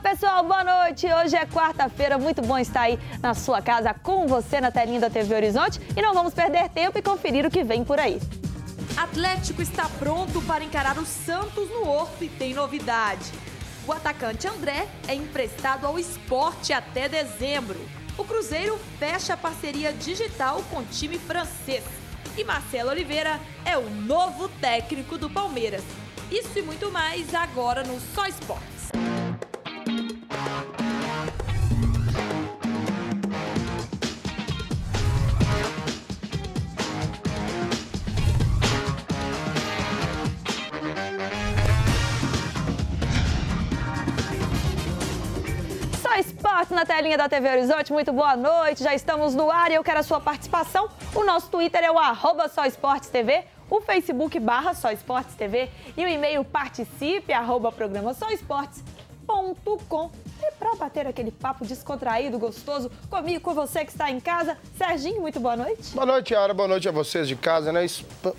Olá pessoal, boa noite! Hoje é quarta-feira, muito bom estar aí na sua casa com você na telinha da TV Horizonte e não vamos perder tempo e conferir o que vem por aí. Atlético está pronto para encarar o Santos no Horto e tem novidade. O atacante André é emprestado ao esporte até dezembro. O Cruzeiro fecha a parceria digital com o time francês. E Marcelo Oliveira é o novo técnico do Palmeiras. Isso e muito mais agora no Só Esportes. na telinha da TV Horizonte, muito boa noite. Já estamos no ar e eu quero a sua participação. O nosso Twitter é o arroba só esportes TV, o Facebook barra só esportes TV e o e-mail participe arroba programa só esportes com E para bater aquele papo descontraído, gostoso, comigo, com você que está em casa. Serginho, muito boa noite. Boa noite, Yara. Boa noite a vocês de casa, né?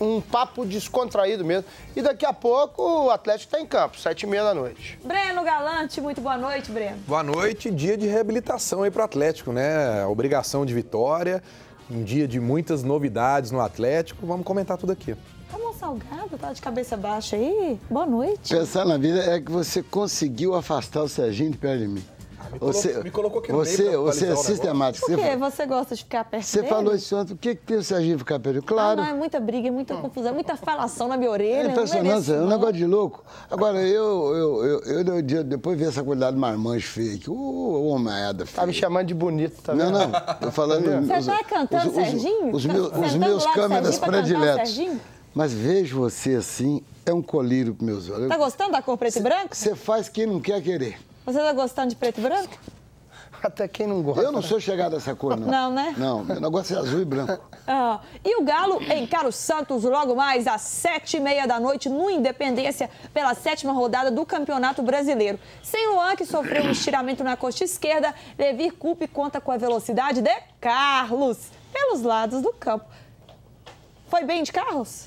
Um papo descontraído mesmo. E daqui a pouco o Atlético está em campo, sete e meia da noite. Breno Galante, muito boa noite, Breno. Boa noite. Dia de reabilitação aí para o Atlético, né? Obrigação de vitória. Um dia de muitas novidades no Atlético. Vamos comentar tudo aqui. Vamos Salgado tá de cabeça baixa aí. Boa noite. Pensar na vida é que você conseguiu afastar o Serginho de perto de mim. Ah, me, você, colocou, me colocou aqui você, você é sistemático. Por quê? Você gosta de ficar perto Você dele? falou isso antes. O que, que tem o Serginho ficar perto Claro. Ah, não, é muita briga, é muita confusão, é muita falação na minha orelha. É impressionante, é um negócio de louco. Agora, eu, eu, eu, eu, eu depois vi essa qualidade de marmanjo fake. Uh, o homem é da Tá me chamando de bonito também. Tá não, não. Tô falando... Você os, tá cantando os, Serginho? Os, tá os, os meus câmeras prediletos. Serginho? Mas vejo você assim, é um colírio para meus olhos. Tá gostando da cor preto cê, e branco? Você faz quem não quer querer. Você tá gostando de preto e branco? Até quem não gosta. Eu não né? sou chegado a essa cor, não. Não, né? Não, meu negócio é azul e branco. Ah, e o Galo encara o Santos logo mais às sete e meia da noite no Independência pela sétima rodada do Campeonato Brasileiro. Sem Luan, que sofreu um estiramento na coxa esquerda, Levir Coupe conta com a velocidade de Carlos pelos lados do campo. Foi bem de Carlos?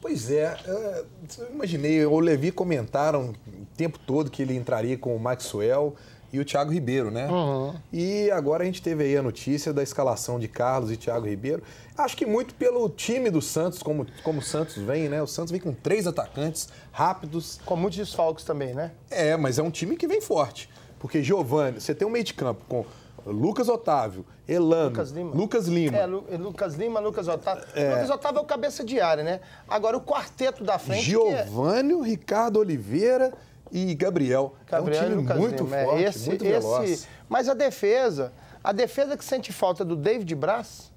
Pois é, eh, eu imaginei, o Levi comentaram o tempo todo que ele entraria com o Maxwell e o Thiago Ribeiro, né? Uhum. E agora a gente teve aí a notícia da escalação de Carlos e Thiago Ribeiro. Acho que muito pelo time do Santos, como, como o Santos vem, né? O Santos vem com três atacantes rápidos. Com muitos desfalques também, né? É, mas é um time que vem forte. Porque Giovani, você tem um meio de campo com Lucas Otávio, Elano, Lucas Lima. Lucas Lima. É, Lu, é Lucas Lima, Lucas Otávio. É. Lucas Otávio é o cabeça de área, né? Agora, o quarteto da frente... É- Giovânio, é... Ricardo Oliveira e Gabriel. Gabriel é um time Lucas muito Lima. É forte, é, esse, muito veloz. Esse... Mas a defesa, a defesa que sente falta do David Braz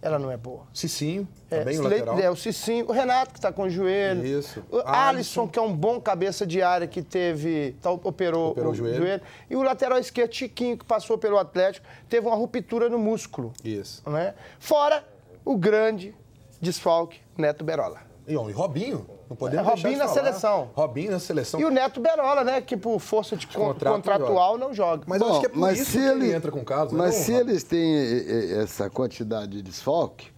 ela não é boa. Cicinho, tá é, bem o lateral. É, o Cicinho, o Renato, que está com o joelho. Isso. O Alisson, Alisson, que é um bom cabeça de área, que teve, tá, operou, operou o, o joelho. joelho. E o lateral esquerdo, Chiquinho, que passou pelo Atlético, teve uma ruptura no músculo. Isso. Né? Fora o grande desfalque, Neto Berola. E, ó, e Robinho, não podemos é, Robinho na falar. seleção. Robinho na seleção. E o Neto Berola, né? Que por força de contrato, contratual não joga. Mas Bom, acho que é por mas isso se ele, ele, entra com caso. Né? Mas se eles têm essa quantidade de desfalque,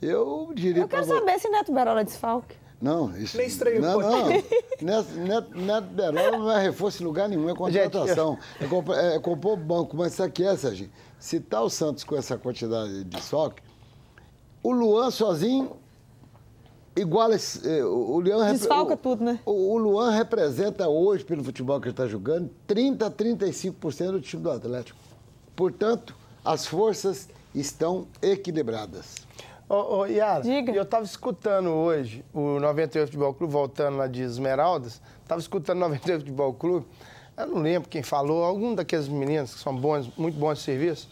eu diria... Eu quero pra... saber se Neto Berola é desfalque. Não, isso. Nem estreio não, não. Neto, Neto, Neto Berola não é reforço em lugar nenhum, é contratação. Gente, eu... é, compor, é, é, compor banco. Mas isso aqui é, Sérgio. Se tá o Santos com essa quantidade de desfalque, o Luan sozinho igual é, o Luan desfalca o, tudo, né? O, o Luan representa hoje pelo futebol que ele está jogando 30 a 35% do time do Atlético. Portanto, as forças estão equilibradas. Ô, ô Yara, Diga. eu estava escutando hoje o 98 Futebol Clube, voltando lá de Esmeraldas, estava escutando o 98 Futebol Clube, eu não lembro quem falou, algum daqueles meninos que são bons, muito bons de serviço,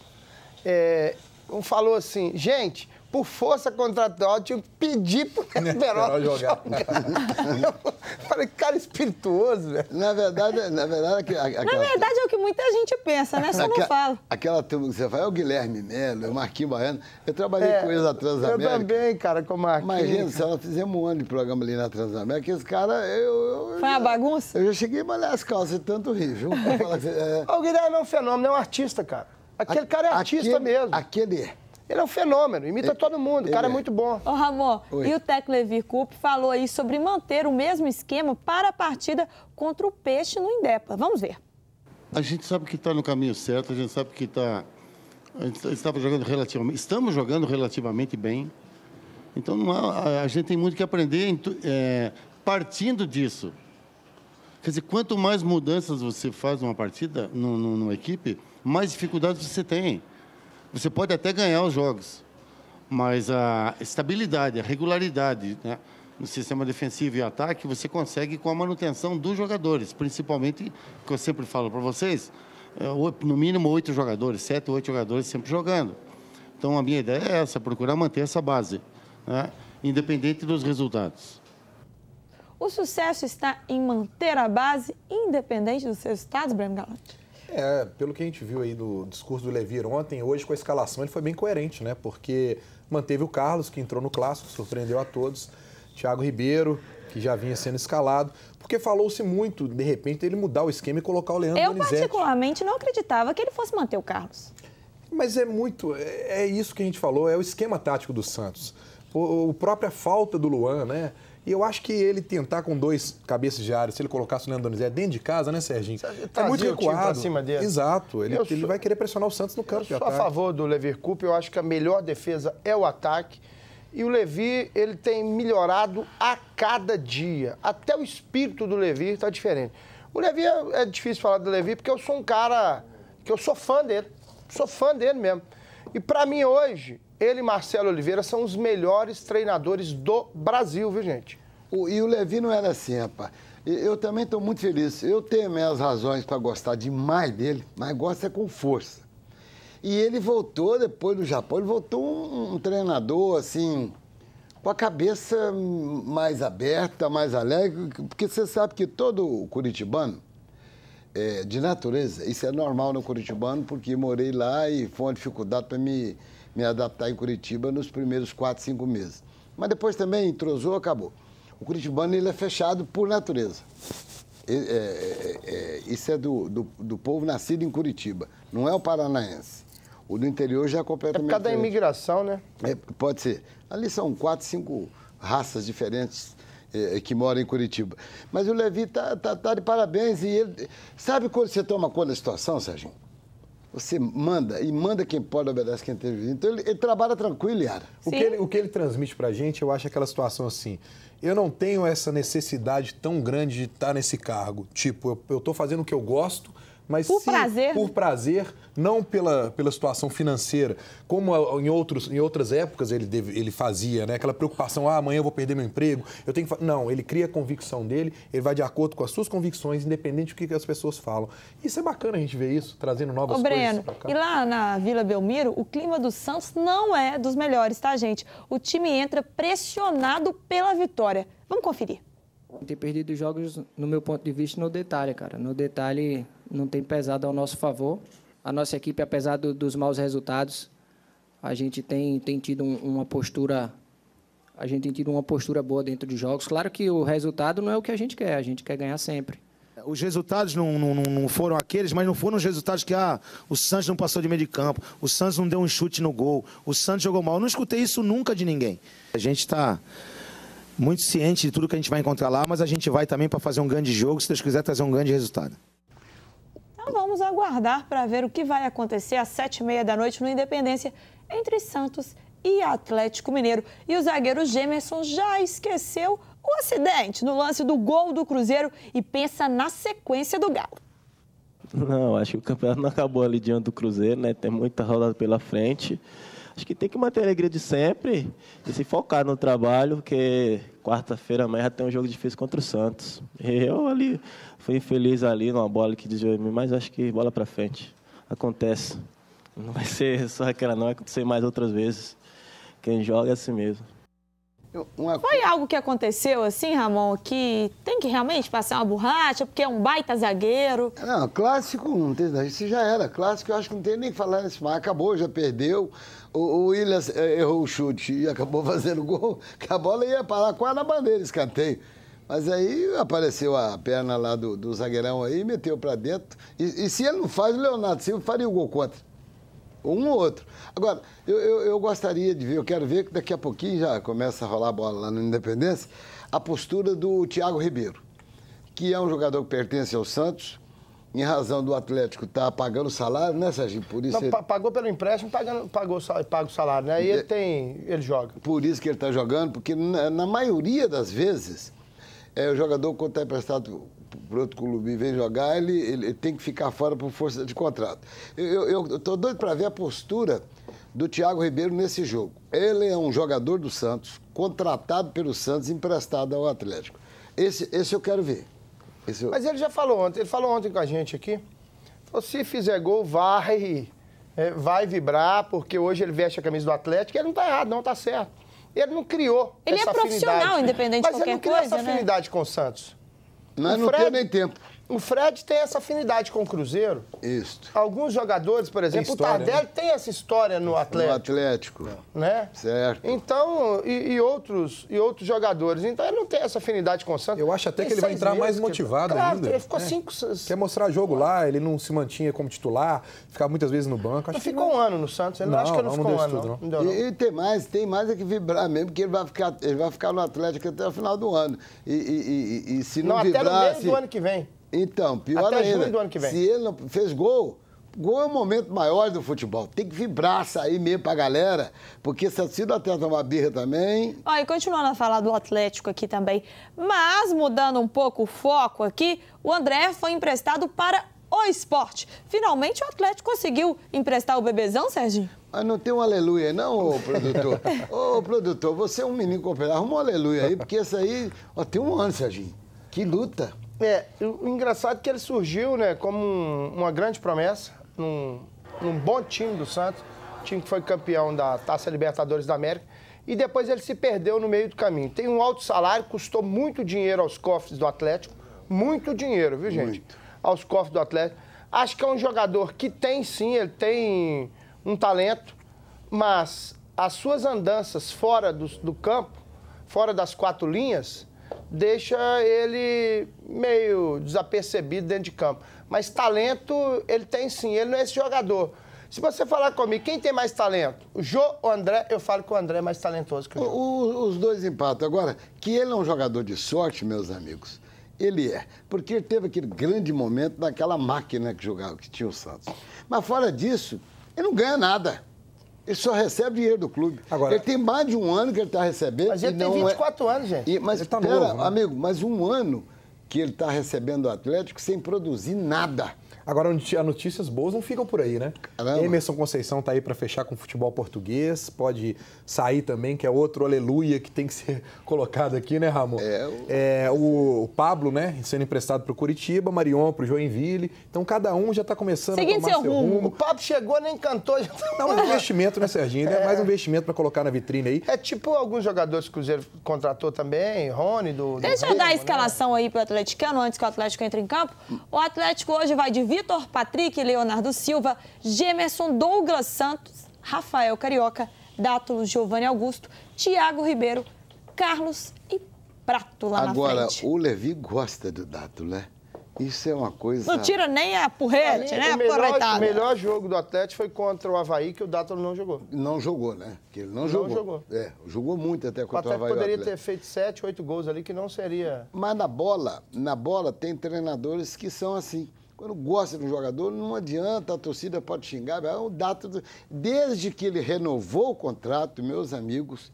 é, falou assim, gente, por força contratual, tinha que pedir pro Neto jogar. jogar. falei, cara espirituoso, velho. Na verdade, na verdade... Aquela... Na verdade, é o que muita gente pensa, né? Só aquela, não falo. Aquela turma que você fala, é o Guilherme Melo, é o Marquinho Baiano. Eu trabalhei é, com eles na Transamérica. Eu também, cara, com o Marquinho. Imagina, se ela fizemos um ano de programa ali na Transamérica, esse cara, eu... eu Foi uma bagunça? Eu já cheguei a malhar as calças de tanto rir, viu? é... O Guilherme é um fenômeno, é um artista, cara. Aquele a, cara é artista aquele, mesmo. Aquele é. Ele é um fenômeno, imita ele, todo mundo, o cara é. é muito bom. Ô, Ramon, Oi. e o Tec Levi Coup falou aí sobre manter o mesmo esquema para a partida contra o Peixe no Indepa. Vamos ver. A gente sabe que está no caminho certo, a gente sabe que está. A gente tá, estava jogando relativamente. Estamos jogando relativamente bem. Então não há, a, gente tem muito que aprender é, partindo disso. Quer dizer, quanto mais mudanças você faz numa partida, no numa equipe, mais dificuldades você tem. Você pode até ganhar os jogos, mas a estabilidade, a regularidade né, no sistema defensivo e ataque você consegue com a manutenção dos jogadores, principalmente, que eu sempre falo para vocês, é, no mínimo oito jogadores, sete ou oito jogadores sempre jogando. Então a minha ideia é essa, procurar manter essa base, né, independente dos resultados. O sucesso está em manter a base independente dos seus estados, Breno Galante? É, pelo que a gente viu aí do discurso do Levir ontem, hoje com a escalação ele foi bem coerente, né? Porque manteve o Carlos, que entrou no clássico, surpreendeu a todos, Thiago Ribeiro, que já vinha sendo escalado, porque falou-se muito, de repente, ele mudar o esquema e colocar o Leandro Eu, Donizete. particularmente, não acreditava que ele fosse manter o Carlos. Mas é muito, é, é isso que a gente falou, é o esquema tático do Santos. O, a própria falta do Luan, né? E eu acho que ele tentar com dois cabeças de área, se ele colocasse o Leandro Donizete dentro de casa, né, Serginho? Tá é muito recuado. Cima dele. Exato. Ele, ele sou... vai querer pressionar o Santos no campo. Eu sou a favor do Levir Cup. Eu acho que a melhor defesa é o ataque. E o Levi, ele tem melhorado a cada dia. Até o espírito do Levi está diferente. O Levi, é, é difícil falar do Levi porque eu sou um cara que eu sou fã dele. Sou fã dele mesmo. E para mim hoje, ele e Marcelo Oliveira são os melhores treinadores do Brasil, viu, gente? O, e o Levi não era assim, rapaz. Eu também estou muito feliz. Eu tenho minhas razões para gostar demais dele, mas gosto é com força. E ele voltou, depois do Japão, ele voltou um, um treinador, assim, com a cabeça mais aberta, mais alegre, porque você sabe que todo curitibano é, de natureza. Isso é normal no curitibano, porque morei lá e foi uma dificuldade para me, me adaptar em Curitiba nos primeiros quatro, cinco meses. Mas depois também entrosou, acabou. O curitibano ele é fechado por natureza. É é, é, é, isso é do, do, do, povo nascido em Curitiba, não é o paranaense. O do interior já é completamente. É por causa da imigração, né? É, pode ser. Ali são quatro, cinco raças diferentes é, é, que mora em Curitiba. Mas o Levi está tá, tá de parabéns e ele. Sabe quando você toma conta da situação, Serginho? Você manda, e manda quem pode, obedece quem tem Então ele, ele, trabalha tranquilo, Yara. O que, ele, o que ele transmite gente, eu acho aquela situação assim. Eu não tenho essa necessidade tão grande de estar nesse cargo. Tipo, eu, estou fazendo o que eu gosto, mas por, sim, prazer. por né? prazer, não pela, pela situação financeira, como ah, em, outros, em outras épocas ele, deve, ele fazia, né? Aquela preocupação, ah, amanhã eu vou perder meu emprego, eu tenho que... Não, ele cria a convicção dele, ele vai de acordo com as suas convicções, independente do que as pessoas falam. Isso é bacana a gente ver isso, trazendo novas Ô, Breno, E lá na Vila Belmiro, o clima do Santos não é dos melhores, tá, gente? O time entra pressionado pela vitória. Vamos conferir ter perdido jogos, no meu ponto de vista, no detalhe, cara. No detalhe, não tem pesado ao nosso favor. A nossa equipe, apesar do, dos maus resultados, a gente tem, tem tido um, uma postura a gente tem tido uma postura boa dentro de jogos. Claro que o resultado não é o que a gente quer, a gente quer ganhar sempre. Os resultados não, não, não foram aqueles, mas não foram os resultados que ah, o Santos não passou de meio de campo, o Santos não deu um chute no gol, o Santos jogou mal. Eu não escutei isso nunca de ninguém. A gente está muito ciente de tudo que a gente vai encontrar lá, mas a gente vai também para fazer um grande jogo, se Deus quiser trazer um grande resultado. Então vamos aguardar para ver o que vai acontecer às sete e meia da noite no Independência entre Santos e Atlético Mineiro. E o zagueiro Gemerson já esqueceu o acidente no lance do gol do Cruzeiro e pensa na sequência do Galo. Não, acho que o campeonato não acabou ali diante do Cruzeiro, né? Tem muita rodada pela frente. Acho que tem que manter a alegria de sempre e se focar no trabalho, porque quarta-feira amanhã já tem um jogo difícil contra o Santos. Eu ali fui infeliz ali numa bola que desviou em mim, mas acho que bola para frente. Acontece. Não vai ser só aquela não, vai acontecer mais outras vezes. Quem joga é assim mesmo. Uma... Foi algo que aconteceu assim, Ramon, que tem que realmente passar uma borracha, porque é um baita zagueiro. Não, clássico não tem. Isso já era. Clássico, eu acho que não tem nem que falar nesse mar. Acabou, já perdeu. O, o Williams eh, errou o chute e acabou fazendo gol, que a bola ia parar quase na bandeira, escanteio. Mas aí apareceu a perna lá do, do zagueirão aí, meteu para dentro. E, e, se ele não faz, o Leonardo Silva faria o gol contra ou um ou outro. Agora, eu, eu, eu, gostaria de ver, eu quero ver que daqui a pouquinho já começa a rolar a bola lá no Independência, a postura do Thiago Ribeiro, que é um jogador que pertence ao Santos, em razão do Atlético estar tá pagando salário, né, Serginho? Por isso Não, ele... Pagou pelo empréstimo, pagando, pagou, paga o salário, né? E ele é. tem. ele joga. Por isso que ele está jogando, porque na, na, maioria das vezes, é, o jogador, quando está emprestado para outro clube e vem jogar, ele, ele, tem que ficar fora por força de contrato. Eu estou doido para ver a postura do Thiago Ribeiro nesse jogo. Ele é um jogador do Santos, contratado pelo Santos, emprestado ao Atlético. Esse, esse eu quero ver. Eu... Mas ele já falou ontem, ele falou ontem com a gente aqui. Falou, se fizer gol, vai, é, vai vibrar, porque hoje ele veste a camisa do Atlético. Ele não está errado, não está certo. Ele não criou. Ele é profissional, afinidade. independente Mas de qualquer coisa. Mas ele não criou coisa, essa né? afinidade com o Santos. Mas não Fred... tem nem tempo. O Fred tem essa afinidade com o Cruzeiro. Isso. Alguns jogadores, por exemplo, história, o né? Tardelli né? tem essa história no Atlético. No Atlético. Né? Certo. Então, e, e, outros, e outros jogadores. Então, ele não tem essa afinidade com o Santos. Eu acho até tem que ele vai entrar mais motivado que... claro, ainda. Ele ficou é. cinco. Quer mostrar jogo lá, ele não se mantinha como titular, ficava muitas vezes no banco. Acho não ficou não... um ano no Santos. Ele não, acho que não, não ficou um ano. Tudo, não. Não. E, e, tem mais, tem mais é que vibrar mesmo, porque ele vai ficar, ele vai ficar no Atlético até o final do ano. E, e, e se não, não vibrar. Até no mês se... do ano que vem. Então, pior Até ainda. Junho do ano que vem. Se ele não fez gol, gol é o momento maior do futebol. Tem que vibrar, sair mesmo pra galera, porque se a torcida até tomar birra também. Olha e continuando a falar do Atlético aqui também, mas mudando um pouco o foco aqui, o André foi emprestado para o esporte. Finalmente o Atlético conseguiu emprestar o bebezão, Serginho? Mas não tem um aleluia, não, ô produtor. ô produtor, você é um menino competente. Arruma um aleluia aí, porque esse aí ó, tem um ano, Serginho. Que luta. É, o engraçado é que ele surgiu né, como um, uma grande promessa, num, num bom time do Santos, time que foi campeão da Taça Libertadores da América, e depois ele se perdeu no meio do caminho. Tem um alto salário, custou muito dinheiro aos cofres do Atlético, muito dinheiro, viu, gente? Muito. Aos cofres do Atlético. Acho que é um jogador que tem sim, ele tem um talento, mas as suas andanças fora do, do campo, fora das quatro linhas, deixa ele meio desapercebido dentro de campo. Mas talento ele tem sim, ele não é esse jogador. Se você falar comigo, quem tem mais talento? O Jô ou o André? Eu falo que o André é mais talentoso que o Jô. O, os dois empatam. Agora, que ele é um jogador de sorte, meus amigos, ele é. Porque ele teve aquele grande momento naquela máquina que jogava, que tinha o Santos. Mas fora disso, ele não ganha nada. Ele só recebe dinheiro do clube. Agora, ele tem mais de um ano que ele está recebendo. Mas ele tem 24 é... anos, gente. E, mas, tá né? amigo, mas um ano que ele está recebendo o Atlético sem produzir nada. Agora, as notícias boas não ficam por aí, né? Caramba. Emerson Conceição tá aí para fechar com o futebol português, pode sair também, que é outro aleluia que tem que ser colocado aqui, né, Ramon? É, o... É, o Pablo, né, sendo emprestado para o Curitiba, Marion para o Joinville. Então, cada um já está começando Seguindo a tomar seu, rumo. rumo. O Pablo chegou, nem cantou. Já tá... Não, é um investimento, né, Serginho? É. é mais um investimento para colocar na vitrine aí. É tipo alguns jogadores que o Cruzeiro contratou também, Rony, do... do Deixa eu dar a né? escalação né? aí para o atleticano, antes que o Atlético entre em campo. O Atlético hoje vai de Vitor Patrick, Leonardo Silva, Gemerson Douglas Santos, Rafael Carioca, Dátulo Giovanni Augusto, Tiago Ribeiro, Carlos e Prato lá Agora, na frente. Agora, o Levi gosta do Dátulo, né? Isso é uma coisa. Não tira nem a porrete, é, né? O melhor, melhor jogo do Atlético foi contra o Havaí, que o Dátulo não jogou. Não jogou, né? Que ele não, não jogou. jogou. É, jogou muito até contra o, o Havaí. poderia ter feito sete, oito gols ali, que não seria. Mas na bola, na bola tem treinadores que são assim. Quando gosta de um jogador, não adianta, a torcida pode xingar, é um data. Desde que ele renovou o contrato, meus amigos,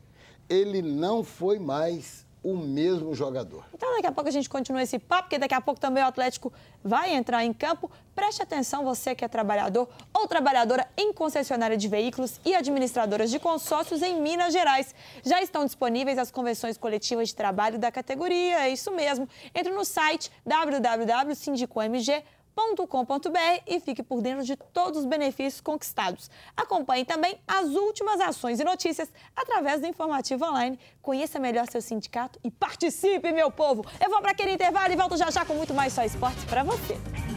ele não foi mais o mesmo jogador. Então, daqui a pouco a gente continua esse papo, porque daqui a pouco também o Atlético vai entrar em campo. Preste atenção, você que é trabalhador ou trabalhadora em concessionária de veículos e administradoras de consórcios em Minas Gerais. Já estão disponíveis as convenções coletivas de trabalho da categoria, é isso mesmo. Entre no site www.sindicomg.com com.br e fique por dentro de todos os benefícios conquistados. Acompanhe também as últimas ações e notícias através do informativo online. Conheça melhor seu sindicato e participe, meu povo! Eu vou para aquele intervalo e volto já já com muito mais só esportes para você.